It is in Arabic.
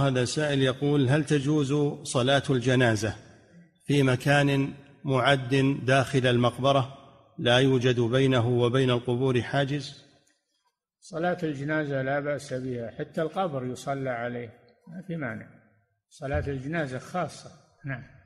هذا سائل يقول هل تجوز صلاة الجنازة في مكان معد داخل المقبرة لا يوجد بينه وبين القبور حاجز صلاة الجنازة لا بأس بها حتى القبر يصلى عليه ما في مانع صلاة الجنازة خاصة نعم